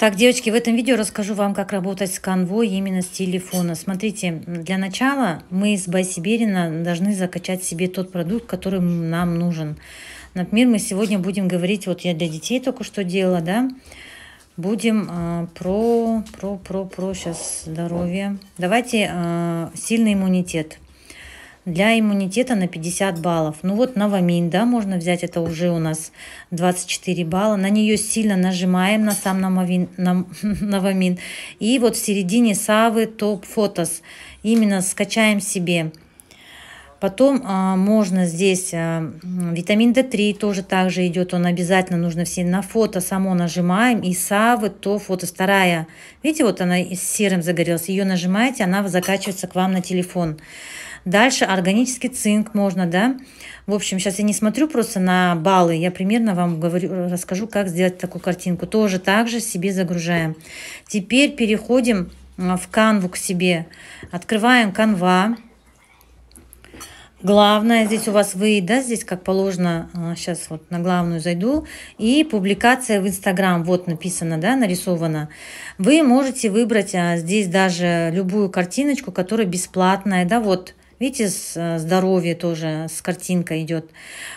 Так, девочки, в этом видео расскажу вам, как работать с конвой именно с телефона. Смотрите, для начала мы из Байсибирина должны закачать себе тот продукт, который нам нужен. Например, мы сегодня будем говорить, вот я для детей только что делала, да, будем э, про, про, про, про сейчас здоровье. Давайте э, сильный иммунитет для иммунитета на 50 баллов. Ну вот новамин, да, можно взять, это уже у нас 24 балла. На нее сильно нажимаем, на сам новамин, на, новамин. И вот в середине савы топ фотос. Именно скачаем себе. Потом а, можно здесь а, витамин D3 тоже также идет, он обязательно нужно все на фото само нажимаем и савы, то фото вторая. Видите, вот она с серым загорелась, ее нажимаете, она закачивается к вам на телефон. Дальше органический цинк можно, да. В общем, сейчас я не смотрю просто на баллы, я примерно вам говорю, расскажу, как сделать такую картинку. Тоже также себе загружаем. Теперь переходим э, в канву к себе. Открываем канва. Главное, здесь у вас вы, да, здесь как положено, сейчас э, вот на главную зайду, и публикация в Инстаграм, вот написано, да, нарисовано. Вы можете выбрать а, здесь даже любую картиночку, которая бесплатная, да, вот Видите, э, здоровье тоже с картинкой идет.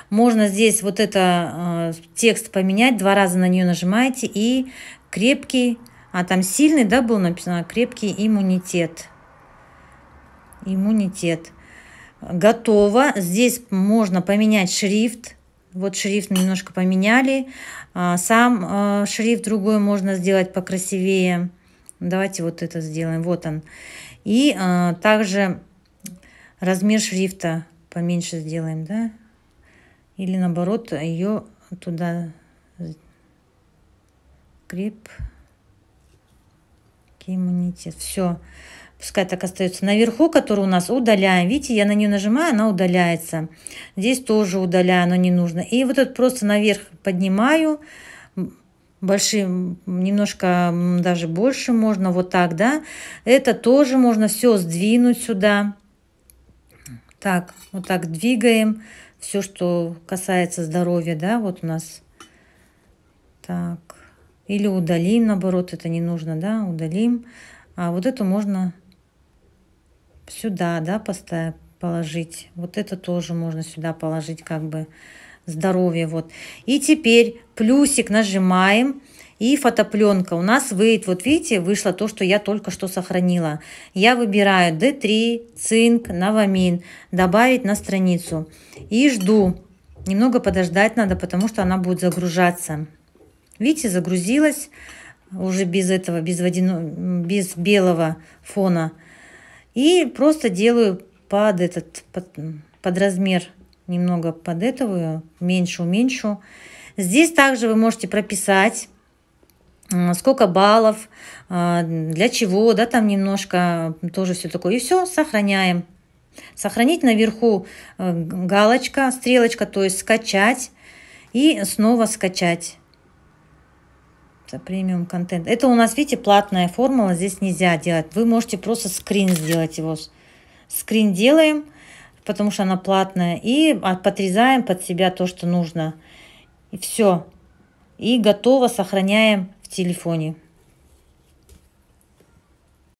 Можно здесь вот это э, текст поменять, два раза на нее нажимаете и крепкий, а там сильный, да, был написано, крепкий иммунитет. Иммунитет. Готово. Здесь можно поменять шрифт. Вот шрифт немножко поменяли. А, сам э, шрифт другой можно сделать покрасивее. Давайте вот это сделаем. Вот он. И также Размер шрифта поменьше сделаем, да? Или наоборот, ее туда креп иммунитет. Все. Пускай так остается. Наверху, который у нас удаляем. Видите, я на нее нажимаю, она удаляется. Здесь тоже удаляю, но не нужно. И вот этот просто наверх поднимаю. Большим, немножко даже больше можно, вот так, да. Это тоже можно все сдвинуть сюда. Так, вот так двигаем все, что касается здоровья, да, вот у нас. Так, или удалим, наоборот, это не нужно, да, удалим. А вот эту можно сюда, да, поставить, положить. Вот это тоже можно сюда положить, как бы здоровье, вот. И теперь плюсик нажимаем, и фотопленка. У нас выйдет, вот видите, вышло то, что я только что сохранила. Я выбираю D3, цинк, новамин, добавить на страницу. И жду. Немного подождать надо, потому что она будет загружаться. Видите, загрузилась уже без этого, без, водяно, без белого фона. И просто делаю под этот, под, под размер немного под этого, меньше уменьшу. Здесь также вы можете прописать сколько баллов, а, для чего, да, там немножко тоже все такое. И все, сохраняем. Сохранить наверху э, галочка, стрелочка, то есть скачать и снова скачать. Это премиум контент. Это у нас, видите, платная формула, здесь нельзя делать. Вы можете просто скрин сделать его. Скрин делаем, потому что она платная, и а, подрезаем под себя то, что нужно. И все. И готово, сохраняем телефоне.